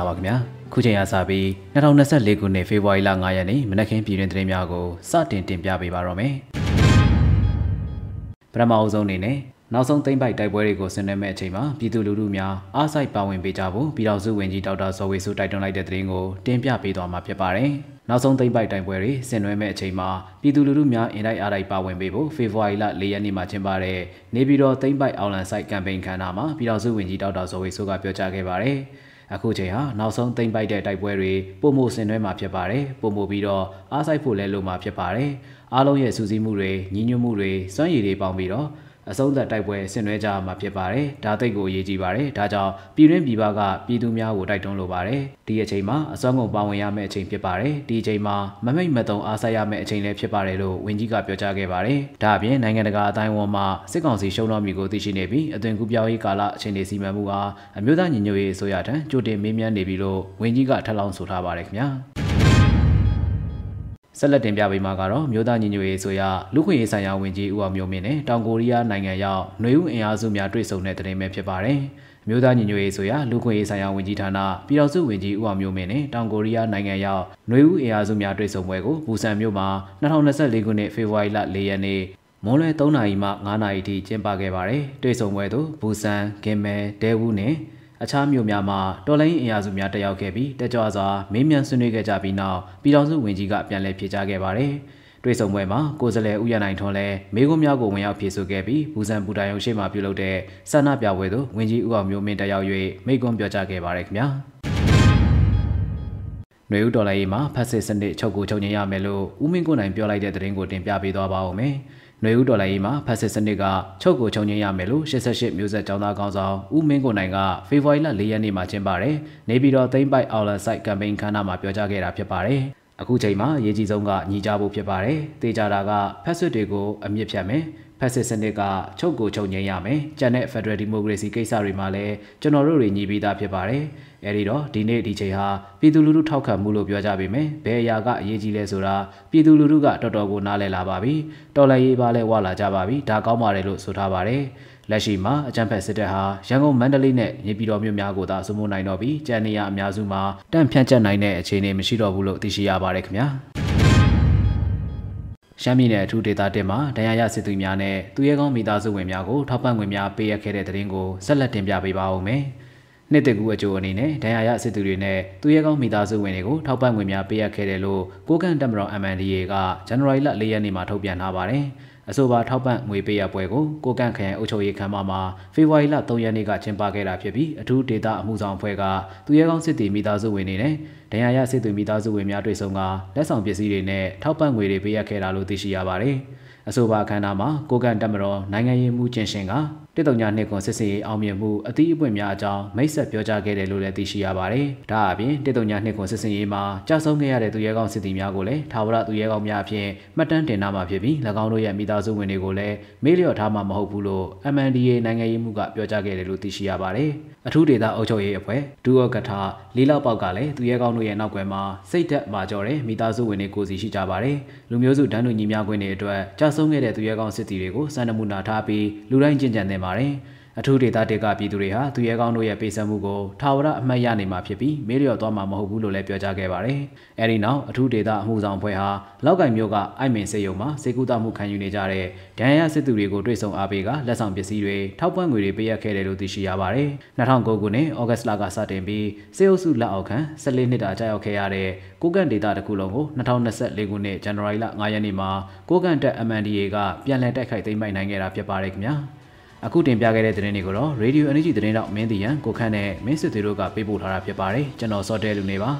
င်္ဂလာပါခင်ဗျာခုချိန်အားစပြီး2024ခုနှစ်ဖေဖော်ဝါရီလ9ရက်နေ့မနက်ခင်းပြည်တွင်သတင်းများကိုစတင်တင်ပြပေးပါရမယ်ပထမအဆုံးအနေနဲ့နောက်ဆုံးသိမ့်ပိုက်တိုက်ပွဲတွေကိုဆင်နွှဲမဲ့အချိန်မှာပြည်သူလူထုများအားစိုက်ပါဝင်ပေးကြဖို့ပြည်တော်စုဝင်ကြီးဒေါက်တာဇော်ဝေစုတိုက်တွန်းလိုက်တဲ့သတင်းကိုတင်ပြပေးသွားမှာဖြစ်ပါတယ်နောက်ဆုံးသိမ့်ပိုက်တိုင်ပွဲတွေဆင်နွှဲမဲ့အချိန်မှာပြည်သူလူထုများအင်တိုက်အားတိုက်ပါဝင်ပေးဖို့ဖေဖော်ဝါရီလ၄ရက်နေ့မှာကျင်းပတဲ့နေပြည်တော်သိမ့်ပိုက်အောင်လန်ဆိုင်ကမ်ပိန်းခမ်းနားမှာပြည်တော်စုဝင်ကြီးဒေါက်တာဇော်ဝေဆိုးကပြောကြားခဲ့ပါတယ်။အခုချိန်ဟာနောက်ဆုံးသိမ့်ပိုက်တဲ့တိုက်ပွဲတွေပုံမှုဆင်နွှဲမှာဖြစ်ပါတယ်ပုံမှုပြီးတော့အားစိုက်ဖို့လဲလိုမှာဖြစ်ပါတယ်အားလုံးရဲ့စူးစီးမှုတွေညီညွတ်မှုတွေစွမ်းရည်တွေပေါင်းပြီးတော့အဆုံးသတ်တိုက်ပွဲဆင်နွှဲကြရမှာဖြစ်ပါတယ်။ဒါသိကိုအရေးကြီးပါတယ်။ဒါကြောင့်ပြည်တွင်းပြည်ပကပြည်သူများကိုတိုက်တွန်းလိုပါတယ်။ဒီအချိန်မှာအစွမ်းကုန်ပါဝင်ရမယ့်အချိန်ဖြစ်ပါတယ်။ဒီအချိန်မှာမမိတ်မတုံအားစားရမယ့်အချိန်လည်းဖြစ်ပါတယ်လို့ဝန်ကြီးကပြောကြားခဲ့ပါတယ်။ဒါအပြင်နိုင်ငံတကာအတိုင်းအဝန်မှာစစ်ကောင်စီရှုံးတော်မူကိုသိရှိနေပြီးအသွင်ကူးပြောင်းရေးကာလအခြေအနေစီမံမှုအားအမျိုးသားညီညွတ်ရေးအစိုးရထံကြိုတင်မေးမြန်းနေပြီလို့ဝန်ကြီးကထပ်လောင်းဆိုထားပါတယ်ခင်ဗျာ။ဆက်လက်တင်ပြပေးမှာကတော့မြို့သားညီညွတ်ရေးဆိုရလူခွင့်ရေးဆိုင်ရာဝန်ကြီးဦးအောင်မျိုးမင်းနဲ့တောင်ကိုရီးယားနိုင်ငံရောက်ຫນွေဦးအင်အားစုများတွေ့ဆုံတဲ့တင်ပြဖြစ်ပါတယ်။မြို့သားညီညွတ်ရေးဆိုရလူခွင့်ရေးဆိုင်ရာဝန်ကြီးဌာနပြည်တော်စုဝန်ကြီးဦးအောင်မျိုးမင်းနဲ့တောင်ကိုရီးယားနိုင်ငံရောက်ຫນွေဦးအင်အားစုများတွေ့ဆုံပွဲကိုဘူဆန်မြို့မှာ2024ခုနှစ်ဖေဖော်ဝါရီလ4ရက်နေ့မွန်လွဲ3နာရီမှ9နာရီထိကျင်းပခဲ့ပါတယ်။တွေ့ဆုံပွဲသို့ဘူဆန်၊ဂင်မဲ၊ဒဲဝူးနဲ့အခြားမြို့များမှာတော်လိုင်းအင်အားစုများတက်ရောက်ခဲ့ပြီးတက်ကြွစွာမင်းမြန်ဆွေးနွေးခဲ့ကြပြီးနောက်ပြည်ထောင်စုဝန်ကြီးကပြန်လည်ဖြေကြားခဲ့ပါတယ်။တွေ့ဆုံပွဲမှာကိုယ်စားလှယ်ဦးရနိုင်ထွန်းလည်းမိကုံးများကိုဝင်ရောက်ဖြေဆိုခဲ့ပြီးဘူဇန်ဘူတာယုံရှိမှပြုလုပ်တဲ့ဆန္ဒပြပွဲသို့ဝန်ကြီးဦးအောင်မျိုးမင်းတက်ရောက်၍မိကုံးပြောကြားခဲ့ပါတယ်ခင်ဗျာ။နွေဦးဒေါ်လာရေးမှာဖက်စစ်စနစ်ချုပ်ကိုချုပ်ငြိမ်းရမယ်လို့ဦးမင်းကိုနိုင်ပြောလိုက်တဲ့သတင်းကိုတင်ပြပေးသွားပါဦးမယ်။နွေဦးဒေါ်လာရေးမှာဖက်စစ်စနစ်ကချုပ်ကိုချုပ်ငြိမ်းရမယ်လို့88မျိုးဆက်ចောင်းသားကောင်းဆောင်ဦးမင်းကိုနိုင်ကဖေဖော်ဝါရီလ၄ရက်နေ့မှာကျင်းပတဲ့နေပြည်တော်သိမ်းပိုက်အောင်လန်ဆိုင်ကမ်ပိန်းခမ်းနားမှာပြောကြားခဲ့တာဖြစ်ပါတယ်။အခုချိန်မှာအရေးကြီးဆုံးကညီကြဖို့ဖြစ်ပါတယ်။တေချာတာကဖက်စစ်တွေကိုအမြင့်ဖြတ်မယ်။ဖက်စစ်စနစ်ကချုပ်ကိုချုပ်ငြိမ်းရမယ်။ကျန်တဲ့ Federal Democracy ကိစ္စတွေမှာလည်းကျွန်တော်တို့တွေညီပြီးသားဖြစ်ပါတယ်။အဲဒီတော့ဒီနေ့ဒီချိန်ဟာပြည်သူလူထုထောက်ခံမှုလို့ပြောကြပေမယ့်ဘယ်အရာကအရေးကြီးလဲဆိုတာပြည်သူလူထုက တော်တော်ကိုနားလည်လာပါပြီ။တော်လှန်ရေးပါလဲဝလာကြပါပြီ။ဒါကောင်းပါတယ်လို့ဆိုထားပါတယ်။လက်ရှိမှာအကြံဖက်စစ်တပ်ဟာရန်ကုန်မန္တလေးနဲ့မြေပြည်တော်မြို့များကိုသာစုမိုးနိုင်တော့ပြီးကြံနေရအများစုမှာတန့်ဖြန့်ကျက်နိုင်တဲ့အခြေအနေမရှိတော့ဘူးလို့သိရှိရပါတယ်ခင်ဗျာ။ရှမ်းပြည်နယ်အထူးဒေသတင်မှာဒဏ်ရာရစစ်သူများနဲ့သူရဲကောင်းမိသားစုဝင်များကိုထောက်ပံ့ငွေများပေးအပ်ခဲ့တဲ့တဲ့တင်ကိုဆက်လက်တင်ပြပေးပါဦးမယ်။နှစ်တကူအကျိုးအနေနဲ့ဒဏ်ရာရစစ်သူတွေနဲ့သူရဲကောင်းမိသားစုဝင်တွေကိုထောက်ပံ့ငွေများပေးအပ်ခဲ့တယ်လို့ကိုကန့်တပ်မတော် MNDAA ကဇန်နဝါရီလ၄ရက်နေ့မှာထုတ်ပြန်လာပါတယ်။အဆိုပါထောက်ပံ့ငွေပေးအပ်ပွဲကိုကိုကန့်ခရိုင်အုပ်ချုပ်ရေးခန်းမမှာဖေဖော်ဝါရီလ၃ရက်နေ့ကကျင်းပခဲ့တာဖြစ်ပြီးအထူးဒေသအမှုဆောင်အဖွဲ့ကသူရဲကောင်းစစ်သည်မိသားစုဝင်တွေနဲ့ဒဏ်ရာရစစ်သူမိသားစုဝင်များတွေ့ဆုံကလက်ဆောင်ပစ္စည်းတွေနဲ့ထောက်ပံ့ငွေတွေပေးအပ်ခဲ့တာလို့သိရှိရပါတယ်။အဆိုပါအခမ်းအနားမှာကိုကန့်တပ်မတော်နိုင်ငံရေးမှုကျင်းရှင်ကတစ်တုံညာနှစ်ကွန်စစ်စင်ရေးအောင်မြင်မှုအသီးအပွင့်များအကြောင်းမိတ်ဆက်ပြောကြားခဲ့တယ်လို့လည်းသိရှိရပါတယ်။ဒါအပြင်တစ်တုံညာနှစ်ကွန်စစ်စင်ရေးမှာကြာဆုံးခဲ့ရတဲ့သူရဲကောင်းစစ်သည်များကိုလည်းထာဝရသူရဲကောင်းများအဖြစ်မှတ်တမ်းတင်ထားမှာဖြစ်ပြီး၎င်းတို့ရဲ့မိသားစုဝင်တွေကိုလည်းမေးလျော့ထားမှာမဟုတ်ဘူးလို့ MNDA နိုင်ငံရေးမှုကပြောကြားခဲ့တယ်လို့သိရှိရပါတယ်။အထူးဒေသအုပ်ချုပ်ရေးအဖွဲ့ဒူဩကထာလေးလောက်ပေါက်ကလည်းသူရဲကောင်းတို့ရဲ့နောက်ွယ်မှာစိတ်သက်မာကြော်တဲ့မိသားစုဝင်တွေကိုစီရှိကြပါတယ်။လူမျိုးစုတန်းတူညီမျှခွင့်တွေအတွက်ကြာဆုံးခဲ့တဲ့သူရဲကောင်းစစ်သည်တွေကိုစံနမူနာထားပြီးလူတိုင်းကျင့်ကြံတဲ့ပါတယ်။အထူးဒေသတစ်ကပြည်သူတွေဟာသူရဲကောင်းတို့ရဲ့ပေးဆက်မှုကိုထာဝရအမှတ်ရနိုင်မှာဖြစ်ပြီးမေးလျော်သွားမှာမဟုတ်ဘူးလို့လည်းပြောကြားခဲ့ပါတယ်။အဲဒီနောက်အထူးဒေသအမှုဆောင်အဖွဲ့ဟာလောက်ကင်မြို့ကအိုက်မင်စေယုံမှာစေကူတာမှုခံယူနေကြတဲ့ဒဏ်ရာစစ်သူတွေကိုတွေ့ဆုံအားပေးကလက်ဆောင်ပစ္စည်းတွေထောက်ပံ့ငွေတွေပေးအပ်ခဲ့တယ်လို့သိရှိရပါတယ်။2009ခုနှစ်ဩဂတ်လကစတင်ပြီးစေအုပ်စုလက်အောက်ခံ14နှစ်တာကြာရောက်ခဲ့ရတဲ့ကိုကန့်ဒေသတစ်ခုလုံးကို2024ခုနှစ်ဇန်နဝါရီလ9ရက်နေ့မှာကိုကန့်တပ် MNDA ကပြန်လည်တိုက်ခိုက်သိမ်းပိုက်နိုင်ခဲ့တာဖြစ်ပါတယ်ခင်ဗျာ။အခုတင်ပြခဲ့တဲ့သတင်းတွေကိုတော့ Radio Energy သတင်းတော့မင်းတီရန်ကိုခန့်နဲ့မင်းစစ်သေးတို့ကပေးပို့ထားတာဖြစ်ပါတယ်ကျွန်တော်စောတဲလူနေပါ